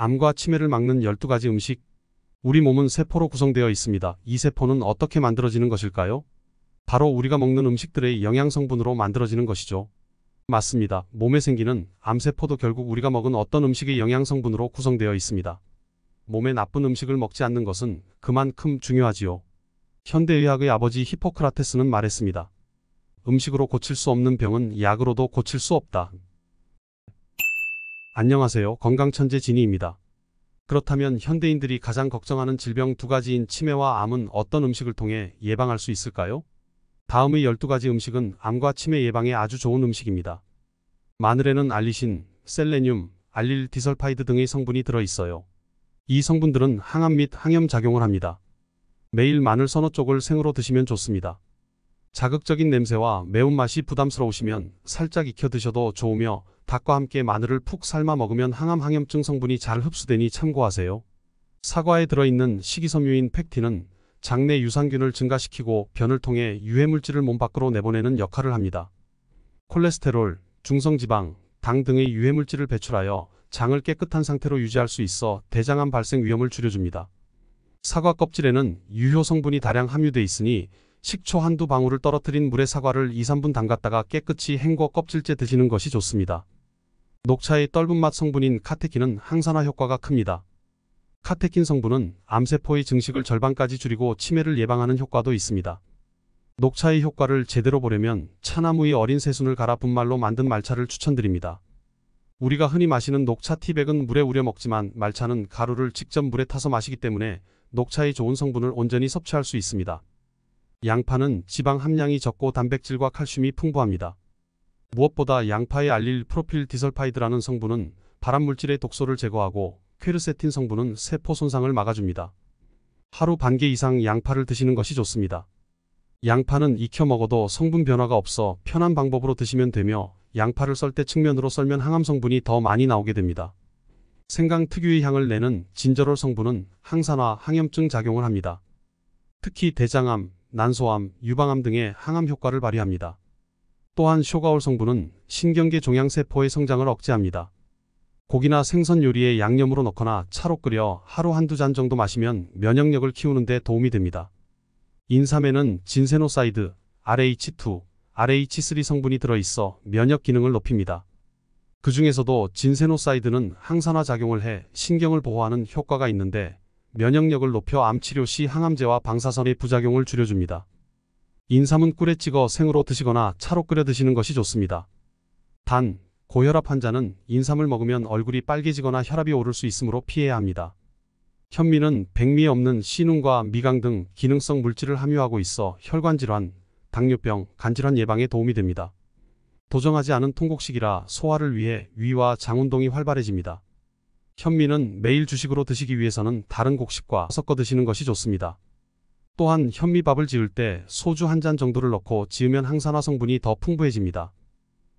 암과 치매를 막는 12가지 음식. 우리 몸은 세포로 구성되어 있습니다. 이 세포는 어떻게 만들어지는 것일까요? 바로 우리가 먹는 음식들의 영양성분으로 만들어지는 것이죠. 맞습니다. 몸에 생기는 암세포도 결국 우리가 먹은 어떤 음식의 영양성분으로 구성되어 있습니다. 몸에 나쁜 음식을 먹지 않는 것은 그만큼 중요하지요. 현대의학의 아버지 히포크라테스는 말했습니다. 음식으로 고칠 수 없는 병은 약으로도 고칠 수 없다. 안녕하세요. 건강천재 진희입니다 그렇다면 현대인들이 가장 걱정하는 질병 두 가지인 치매와 암은 어떤 음식을 통해 예방할 수 있을까요? 다음의 12가지 음식은 암과 치매 예방에 아주 좋은 음식입니다. 마늘에는 알리신, 셀레늄, 알릴 디설파이드 등의 성분이 들어있어요. 이 성분들은 항암 및 항염 작용을 합니다. 매일 마늘 서너 쪽을 생으로 드시면 좋습니다. 자극적인 냄새와 매운맛이 부담스러우시면 살짝 익혀 드셔도 좋으며 닭과 함께 마늘을 푹 삶아 먹으면 항암항염증 성분이 잘 흡수되니 참고하세요. 사과에 들어있는 식이섬유인 팩틴은 장내 유산균을 증가시키고 변을 통해 유해물질을 몸 밖으로 내보내는 역할을 합니다. 콜레스테롤, 중성지방, 당 등의 유해물질을 배출하여 장을 깨끗한 상태로 유지할 수 있어 대장암 발생 위험을 줄여줍니다. 사과 껍질에는 유효 성분이 다량 함유돼 있으니 식초 한두 방울을 떨어뜨린 물에 사과를 2, 3분 담갔다가 깨끗이 헹궈 껍질째 드시는 것이 좋습니다. 녹차의 떫은 맛 성분인 카테킨은 항산화 효과가 큽니다. 카테킨 성분은 암세포의 증식을 절반까지 줄이고 치매를 예방하는 효과도 있습니다. 녹차의 효과를 제대로 보려면 차나무의 어린 새순을 갈아 분말로 만든 말차를 추천드립니다. 우리가 흔히 마시는 녹차 티백은 물에 우려 먹지만 말차는 가루를 직접 물에 타서 마시기 때문에 녹차의 좋은 성분을 온전히 섭취할 수 있습니다. 양파는 지방 함량이 적고 단백질과 칼슘이 풍부합니다. 무엇보다 양파의 알릴 프로필 디설파이드라는 성분은 발암물질의 독소를 제거하고 퀘르세틴 성분은 세포 손상을 막아줍니다. 하루 반 개 이상 양파를 드시는 것이 좋습니다. 양파는 익혀 먹어도 성분 변화가 없어 편한 방법으로 드시면 되며 양파를 썰 때 측면으로 썰면 항암 성분이 더 많이 나오게 됩니다. 생강 특유의 향을 내는 진저롤 성분은 항산화, 항염증 작용을 합니다. 특히 대장암, 난소암, 유방암 등의 항암 효과를 발휘합니다. 또한 쇼가올 성분은 신경계 종양세포의 성장을 억제합니다. 고기나 생선 요리에 양념으로 넣거나 차로 끓여 하루 한두 잔 정도 마시면 면역력을 키우는 데 도움이 됩니다. 인삼에는 진세노사이드, RH2, RH3 성분이 들어있어 면역 기능을 높입니다. 그 중에서도 진세노사이드는 항산화 작용을 해 신경을 보호하는 효과가 있는데 면역력을 높여 암치료 시 항암제와 방사선의 부작용을 줄여줍니다. 인삼은 꿀에 찍어 생으로 드시거나 차로 끓여 드시는 것이 좋습니다. 단, 고혈압 환자는 인삼을 먹으면 얼굴이 빨개지거나 혈압이 오를 수 있으므로 피해야 합니다. 현미는 백미에 없는 신눈과 미강 등 기능성 물질을 함유하고 있어 혈관 질환, 당뇨병, 간질환 예방에 도움이 됩니다. 도정하지 않은 통곡식이라 소화를 위해 위와 장 운동이 활발해집니다. 현미는 매일 주식으로 드시기 위해서는 다른 곡식과 섞어 드시는 것이 좋습니다. 또한 현미밥을 지을 때 소주 한 잔 정도를 넣고 지으면 항산화 성분이 더 풍부해집니다.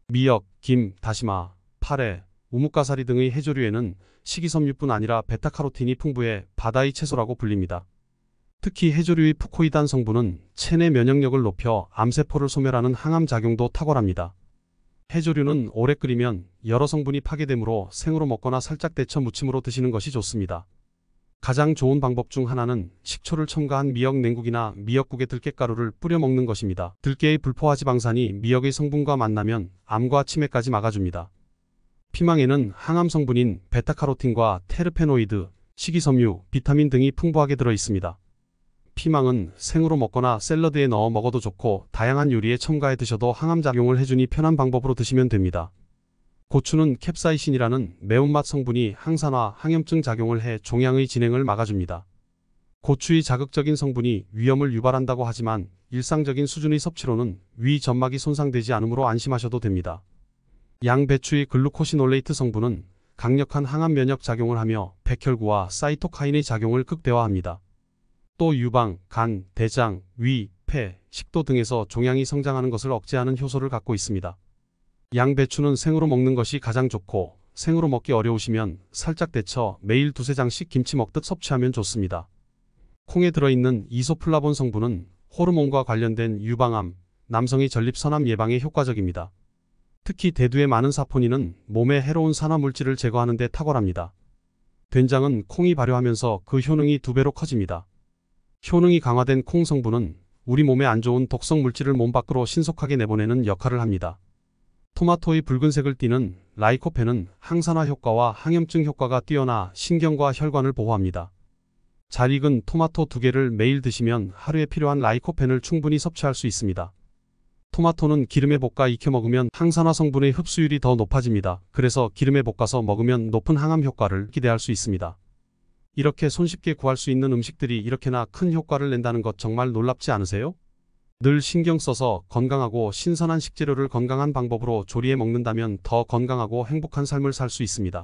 미역, 김, 다시마, 파래, 우뭇가사리 등의 해조류에는 식이섬유뿐 아니라 베타카로틴이 풍부해 바다의 채소라고 불립니다. 특히 해조류의 푸코이단 성분은 체내 면역력을 높여 암세포를 소멸하는 항암 작용도 탁월합니다. 해조류는 오래 끓이면 여러 성분이 파괴되므로 생으로 먹거나 살짝 데쳐 무침으로 드시는 것이 좋습니다. 가장 좋은 방법 중 하나는 식초를 첨가한 미역 냉국이나 미역국에 들깨가루를 뿌려 먹는 것입니다. 들깨의 불포화지 방산이 미역의 성분과 만나면 암과 치매까지 막아줍니다. 피망에는 항암 성분인 베타카로틴과 테르페노이드, 식이섬유, 비타민 등이 풍부하게 들어있습니다. 피망은 생으로 먹거나 샐러드에 넣어 먹어도 좋고 다양한 요리에 첨가해 드셔도 항암작용을 해주니 편한 방법으로 드시면 됩니다. 고추는 캡사이신이라는 매운맛 성분이 항산화, 항염증 작용을 해 종양의 진행을 막아줍니다. 고추의 자극적인 성분이 위염을 유발한다고 하지만 일상적인 수준의 섭취로는 위 점막이 손상되지 않으므로 안심하셔도 됩니다. 양배추의 글루코시놀레이트 성분은 강력한 항암 면역 작용을 하며 백혈구와 사이토카인의 작용을 극대화합니다. 또 유방, 간, 대장, 위, 폐, 식도 등에서 종양이 성장하는 것을 억제하는 효소를 갖고 있습니다. 양배추는 생으로 먹는 것이 가장 좋고 생으로 먹기 어려우시면 살짝 데쳐 매일 두세 장씩 김치 먹듯 섭취하면 좋습니다. 콩에 들어있는 이소플라본 성분은 호르몬과 관련된 유방암, 남성의 전립선암 예방에 효과적입니다. 특히 대두에 많은 사포닌은 몸에 해로운 산화물질을 제거하는 데 탁월합니다. 된장은 콩이 발효하면서 그 효능이 두 배로 커집니다. 효능이 강화된 콩 성분은 우리 몸에 안 좋은 독성 물질을 몸 밖으로 신속하게 내보내는 역할을 합니다. 토마토의 붉은색을 띠는 라이코펜은 항산화 효과와 항염증 효과가 뛰어나 신경과 혈관을 보호합니다. 잘 익은 토마토 두 개를 매일 드시면 하루에 필요한 라이코펜을 충분히 섭취할 수 있습니다. 토마토는 기름에 볶아 익혀 먹으면 항산화 성분의 흡수율이 더 높아집니다. 그래서 기름에 볶아서 먹으면 높은 항암 효과를 기대할 수 있습니다. 이렇게 손쉽게 구할 수 있는 음식들이 이렇게나 큰 효과를 낸다는 것 정말 놀랍지 않으세요? 늘 신경 써서 건강하고 신선한 식재료를 건강한 방법으로 조리해 먹는다면 더 건강하고 행복한 삶을 살 수 있습니다.